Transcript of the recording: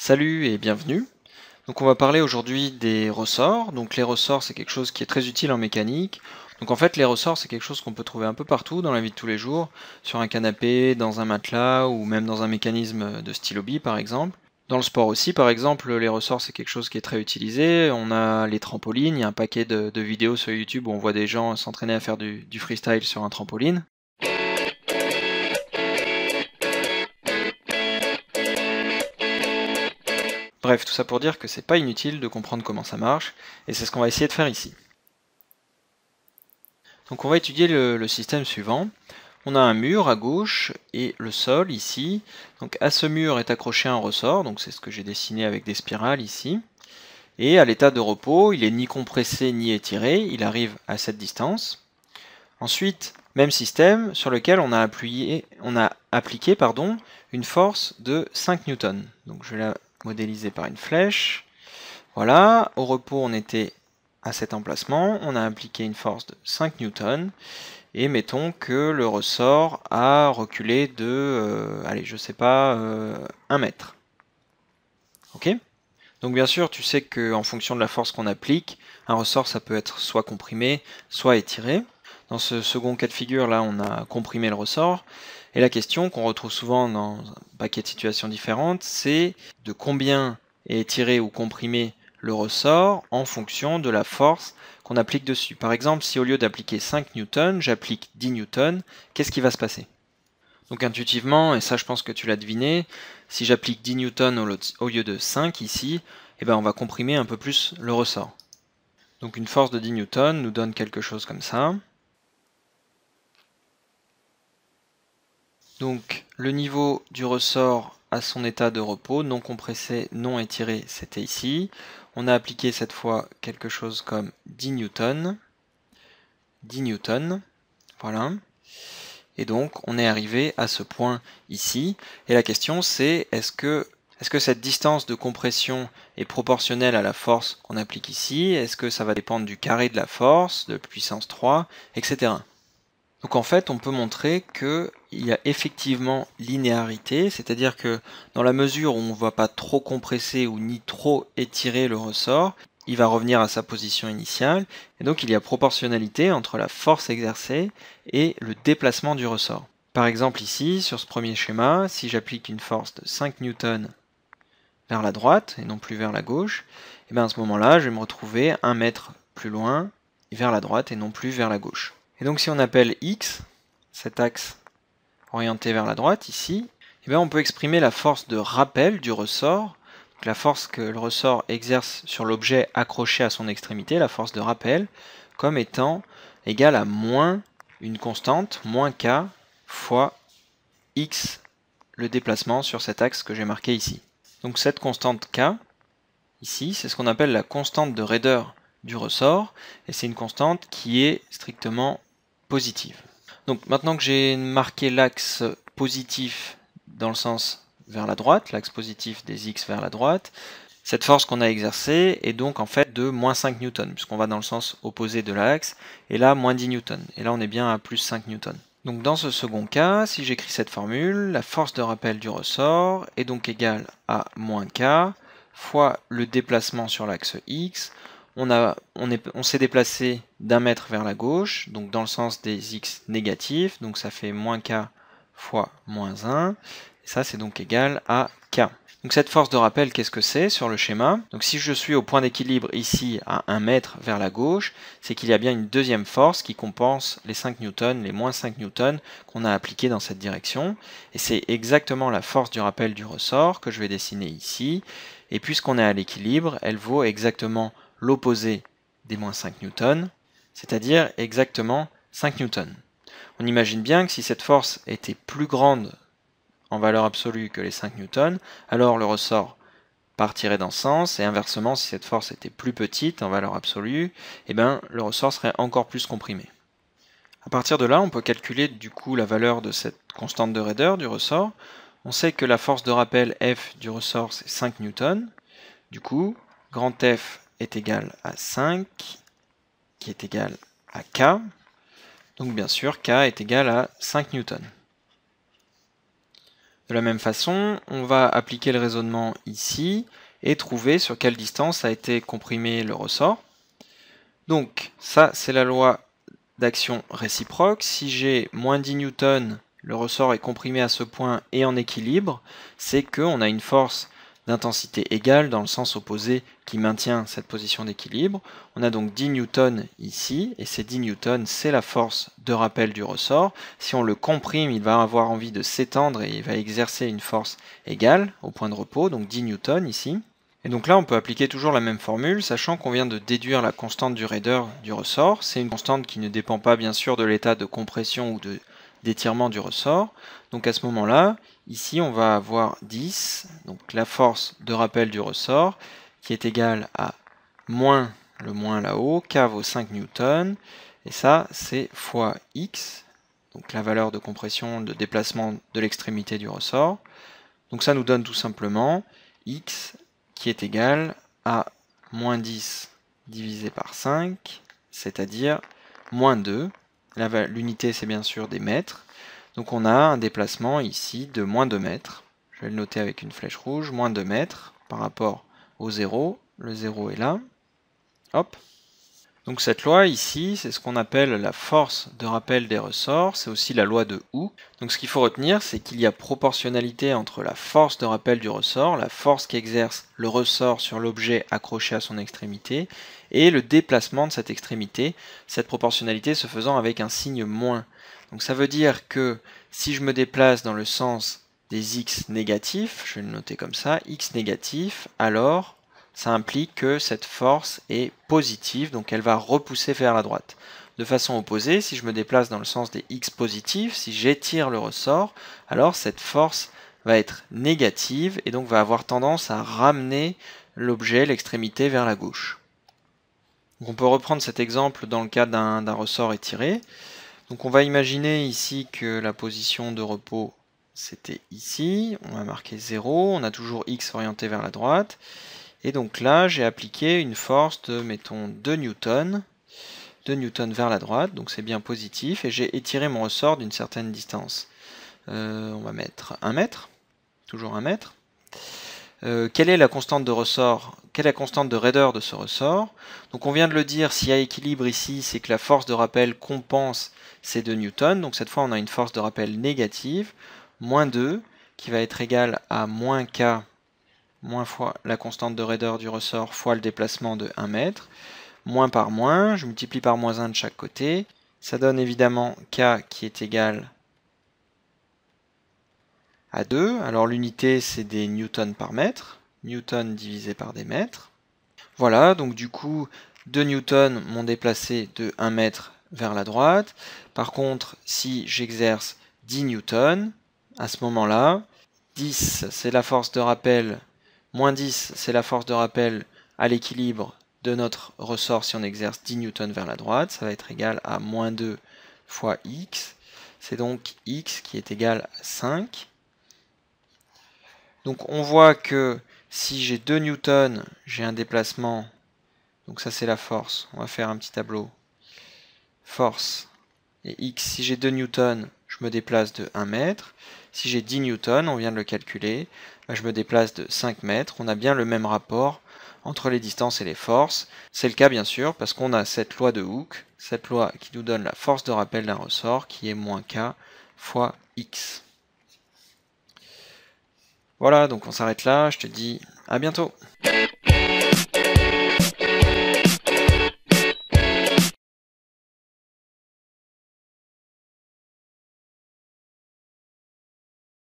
Salut et bienvenue. Donc on va parler aujourd'hui des ressorts. Donc les ressorts c'est quelque chose qui est très utile en mécanique. Donc en fait les ressorts c'est quelque chose qu'on peut trouver un peu partout dans la vie de tous les jours, sur un canapé, dans un matelas ou même dans un mécanisme de stylo par exemple. Dans le sport aussi, par exemple, les ressorts, c'est quelque chose qui est très utilisé. On a les trampolines, il y a un paquet de, vidéos sur YouTube où on voit des gens s'entraîner à faire du, freestyle sur un trampoline. Bref, tout ça pour dire que c'est pas inutile de comprendre comment ça marche, et c'est ce qu'on va essayer de faire ici. Donc on va étudier le, système suivant. On a un mur à gauche et le sol ici. Donc à ce mur est accroché un ressort, donc c'est ce que j'ai dessiné avec des spirales ici. Et à l'état de repos, il est ni compressé ni étiré, il arrive à cette distance. Ensuite, même système sur lequel on a, on a appliqué pardon, une force de 5 N. Donc je vais la modélisé par une flèche. Voilà, au repos on était à cet emplacement, on a appliqué une force de 5 newtons, et mettons que le ressort a reculé de, euh, allez, je sais pas, 1 euh, mètre. Ok Donc bien sûr, tu sais qu'en fonction de la force qu'on applique, un ressort ça peut être soit comprimé, soit étiré. Dans ce second cas de figure, là, on a comprimé le ressort. Et la question qu'on retrouve souvent dans un paquet de situations différentes, c'est de combien est tiré ou comprimé le ressort en fonction de la force qu'on applique dessus. Par exemple, si au lieu d'appliquer 5 newtons, j'applique 10 newtons, qu'est-ce qui va se passer donc intuitivement, et ça je pense que tu l'as deviné, si j'applique 10 newtons au lieu de 5 ici, eh ben on va comprimer un peu plus le ressort. Donc une force de 10 newtons nous donne quelque chose comme ça. Donc le niveau du ressort à son état de repos, non compressé, non étiré, c'était ici. On a appliqué cette fois quelque chose comme 10 newtons. 10 newtons, voilà. Et donc on est arrivé à ce point ici. Et la question c'est est-ce que ce que cette distance de compression est proportionnelle à la force qu'on applique ici Est-ce que ça va dépendre du carré de la force, de puissance 3, etc. Donc en fait, on peut montrer qu'il y a effectivement linéarité, c'est-à-dire que dans la mesure où on ne va pas trop compresser ou ni trop étirer le ressort, il va revenir à sa position initiale, et donc il y a proportionnalité entre la force exercée et le déplacement du ressort. Par exemple ici, sur ce premier schéma, si j'applique une force de 5 N vers la droite et non plus vers la gauche, et eh bien à ce moment-là, je vais me retrouver un mètre plus loin vers la droite et non plus vers la gauche. Et donc si on appelle x, cet axe orienté vers la droite ici, eh bien on peut exprimer la force de rappel du ressort, la force que le ressort exerce sur l'objet accroché à son extrémité, la force de rappel, comme étant égale à moins une constante, moins k, fois x, le déplacement sur cet axe que j'ai marqué ici. Donc cette constante k, ici, c'est ce qu'on appelle la constante de raideur du ressort, et c'est une constante qui est strictement positive. Donc maintenant que j'ai marqué l'axe positif dans le sens vers la droite, l'axe positif des x vers la droite, cette force qu'on a exercée est donc en fait de moins 5 newtons, puisqu'on va dans le sens opposé de l'axe, et là moins 10 newtons, et là on est bien à plus 5 newtons. Donc dans ce second cas, si j'écris cette formule, la force de rappel du ressort est donc égale à moins k fois le déplacement sur l'axe x on, s'est déplacé d'un mètre vers la gauche, donc dans le sens des x négatifs, donc ça fait moins k fois moins 1, et ça c'est donc égal à k. Donc cette force de rappel, qu'est-ce que c'est sur le schéma Donc si je suis au point d'équilibre ici à un mètre vers la gauche, c'est qu'il y a bien une deuxième force qui compense les 5 newtons, les moins 5 newtons qu'on a appliqués dans cette direction. Et c'est exactement la force du rappel du ressort que je vais dessiner ici. Et puisqu'on est à l'équilibre, elle vaut exactement l'opposé des moins 5 newtons, c'est-à-dire exactement 5 newtons. On imagine bien que si cette force était plus grande en valeur absolue que les 5 newtons, alors le ressort partirait dans ce sens, et inversement, si cette force était plus petite en valeur absolue, et eh ben, le ressort serait encore plus comprimé. A partir de là, on peut calculer du coup la valeur de cette constante de raideur du ressort. On sait que la force de rappel F du ressort c'est 5 newtons. Du coup, grand F est égal à 5, qui est égal à K. Donc bien sûr, K est égal à 5 newtons. De la même façon, on va appliquer le raisonnement ici et trouver sur quelle distance a été comprimé le ressort. Donc ça, c'est la loi d'action réciproque. Si j'ai moins 10 newtons, le ressort est comprimé à ce point et en équilibre, c'est qu'on a une force d'intensité égale dans le sens opposé qui maintient cette position d'équilibre. On a donc 10 newtons ici, et ces 10 newtons, c'est la force de rappel du ressort. Si on le comprime, il va avoir envie de s'étendre et il va exercer une force égale au point de repos, donc 10 newtons ici. Et donc là, on peut appliquer toujours la même formule, sachant qu'on vient de déduire la constante du raideur du ressort. C'est une constante qui ne dépend pas bien sûr de l'état de compression ou de d'étirement du ressort. Donc à ce moment-là, Ici, on va avoir 10, donc la force de rappel du ressort, qui est égale à moins le moins là-haut, K vaut 5 newtons, et ça, c'est fois X, donc la valeur de compression, de déplacement de l'extrémité du ressort. Donc ça nous donne tout simplement X qui est égal à moins 10 divisé par 5, c'est-à-dire moins 2. L'unité, c'est bien sûr des mètres. Donc on a un déplacement ici de moins 2 mètres. Je vais le noter avec une flèche rouge, moins 2 mètres par rapport au 0. Le 0 est là. Hop, donc cette loi ici, c'est ce qu'on appelle la force de rappel des ressorts, c'est aussi la loi de Hooke. Donc ce qu'il faut retenir, c'est qu'il y a proportionnalité entre la force de rappel du ressort, la force qu'exerce le ressort sur l'objet accroché à son extrémité, et le déplacement de cette extrémité, cette proportionnalité se faisant avec un signe moins. Donc ça veut dire que si je me déplace dans le sens des x négatifs, je vais le noter comme ça, x négatif, alors ça implique que cette force est positive, donc elle va repousser vers la droite. De façon opposée, si je me déplace dans le sens des x positifs, si j'étire le ressort, alors cette force va être négative et donc va avoir tendance à ramener l'objet, l'extrémité vers la gauche. on peut reprendre cet exemple dans le cas d'un ressort étiré. Donc on va imaginer ici que la position de repos c'était ici, on va marquer 0, on a toujours x orienté vers la droite, et donc là, j'ai appliqué une force de, mettons, 2 newton 2 newtons vers la droite, donc c'est bien positif, et j'ai étiré mon ressort d'une certaine distance. Euh, on va mettre 1 mètre, toujours 1 mètre. Euh, quelle est la constante de ressort Quelle est la constante de raideur de ce ressort Donc on vient de le dire, s'il y a équilibre ici, c'est que la force de rappel compense ces 2 newtons, donc cette fois on a une force de rappel négative, moins 2, qui va être égale à moins k moins fois la constante de raideur du ressort fois le déplacement de 1 mètre, moins par moins, je multiplie par moins 1 de chaque côté, ça donne évidemment k qui est égal à 2, alors l'unité c'est des newtons par mètre, newton divisé par des mètres, voilà, donc du coup 2 newtons m'ont déplacé de 1 mètre vers la droite, par contre si j'exerce 10 newtons, à ce moment-là, 10 c'est la force de rappel Moins 10, c'est la force de rappel à l'équilibre de notre ressort si on exerce 10 newtons vers la droite. Ça va être égal à moins 2 fois x. C'est donc x qui est égal à 5. Donc on voit que si j'ai 2 newtons, j'ai un déplacement. Donc ça c'est la force. On va faire un petit tableau. Force et x. Si j'ai 2 newtons, je me déplace de 1 mètre. Si j'ai 10 newtons, on vient de le calculer, je me déplace de 5 mètres, on a bien le même rapport entre les distances et les forces. C'est le cas bien sûr parce qu'on a cette loi de Hooke, cette loi qui nous donne la force de rappel d'un ressort qui est moins k fois x. Voilà, donc on s'arrête là, je te dis à bientôt